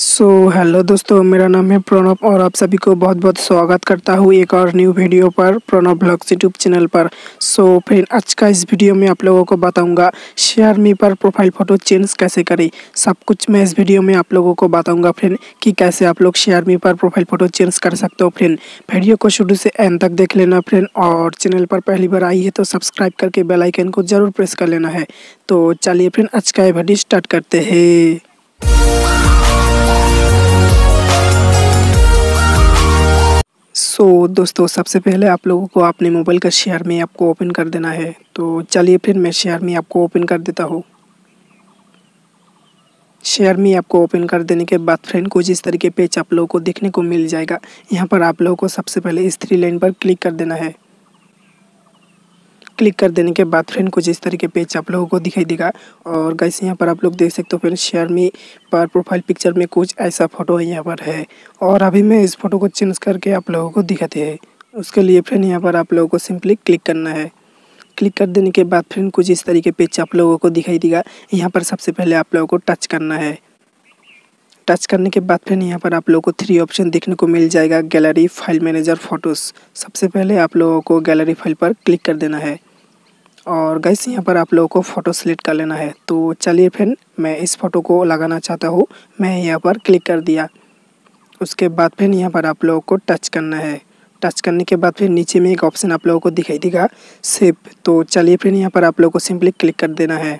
सो so, hello दोस्तों मेरा नाम है प्रणव और आप सभी को बहुत बहुत स्वागत करता हूँ एक और न्यू वीडियो पर प्रणव ब्लॉग्स यूट्यूब चैनल पर सो so, फ्रेंड आज का इस वीडियो में आप लोगों को बताऊंगा शेयर मी पर प्रोफाइल फ़ोटो चेंज कैसे करें सब कुछ मैं इस वीडियो में आप लोगों को बताऊंगा फ्रेंड कि कैसे आप लोग शेयर मी पर प्रोफाइल फ़ोटो चेंज कर सकते हो फ्रेंड वीडियो को शुरू से एंड तक देख लेना फ्रेंड और चैनल पर पहली बार आई है तो सब्सक्राइब करके बेलाइकन को ज़रूर प्रेस कर लेना है तो चलिए फ्रेंड आज का ये वीडियो स्टार्ट करते हैं तो दोस्तों सबसे पहले आप लोगों को अपने मोबाइल का शेयर में आपको ओपन कर देना है तो चलिए फिर मैं शेयर में आपको ओपन कर देता हूँ शेयर में आपको ओपन कर देने के बाद फ्रेंड कुछ इस तरीके पेज आप लोगों को देखने को मिल जाएगा यहाँ पर आप लोगों को सबसे पहले इस थ्री लाइन पर क्लिक कर देना है क्लिक कर देने के बाद फ्रेंड कुछ इस तरीके पेज आप लोगों को दिखाई देगा और गैस यहाँ पर आप लोग देख सकते हो फ्रेंड शेयर मी पर प्रोफाइल पिक्चर में कुछ ऐसा फोटो यहाँ पर है और अभी मैं इस फोटो को चेंज करके आप लोगों को दिखाते हैं उसके लिए फ्रेंड यहाँ पर आप लोगों को सिंपली क्लिक करना है क्लिक कर देने के बाद फ्रेंड कुछ इस तरीके पेज आप लोगों को दिखाई देगा यहाँ पर सबसे पहले आप लोगों को टच करना है टच करने के बाद फिर यहाँ पर आप लोगों को थ्री ऑप्शन देखने को मिल जाएगा गैलरी फाइल मैनेजर फ़ोटोज़ सबसे पहले आप लोगों को गैलरी फाइल पर क्लिक कर देना है और गैस यहाँ पर आप लोगों को फ़ोटो सेलेक्ट कर लेना है तो चलिए फिर मैं इस फ़ोटो को लगाना चाहता हूँ मैं यहाँ पर क्लिक कर दिया उसके बाद फिर यहाँ पर आप लोगों को टच करना है टच करने के बाद फिर नीचे में एक ऑप्शन आप लोगों को दिखाई देगा सेव तो चलिए फिर यहाँ पर आप लोगों को सिंपली क्लिक कर देना है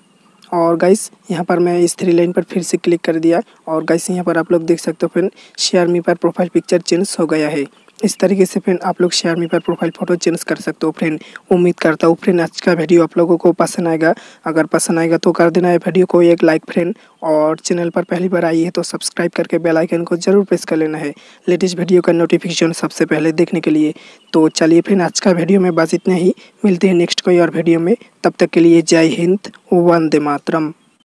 और गाइस यहाँ पर मैं इस थ्री लाइन पर फिर से क्लिक कर दिया और गाइस यहाँ पर आप लोग देख सकते हो फिर शेयर मी पर प्रोफाइल पिक्चर चेंज हो गया है इस तरीके से फ्रेंड आप लोग शेयर मी पर प्रोफाइल फ़ोटो चेंज कर सकते हो फ्रेंड उम्मीद करता हूँ फ्रेंड आज का वीडियो आप लोगों को पसंद आएगा अगर पसंद आएगा तो कर देना है वीडियो को एक लाइक फ्रेंड और चैनल पर पहली बार आई है तो सब्सक्राइब करके बेल आइकन को जरूर प्रेस कर लेना है लेटेस्ट वीडियो का नोटिफिकेशन सबसे पहले देखने के लिए तो चलिए फ्रेंड आज का वीडियो में बस इतना ही मिलते हैं नेक्स्ट कोई और वीडियो में तब तक के लिए जय हिंद वंदे मातरम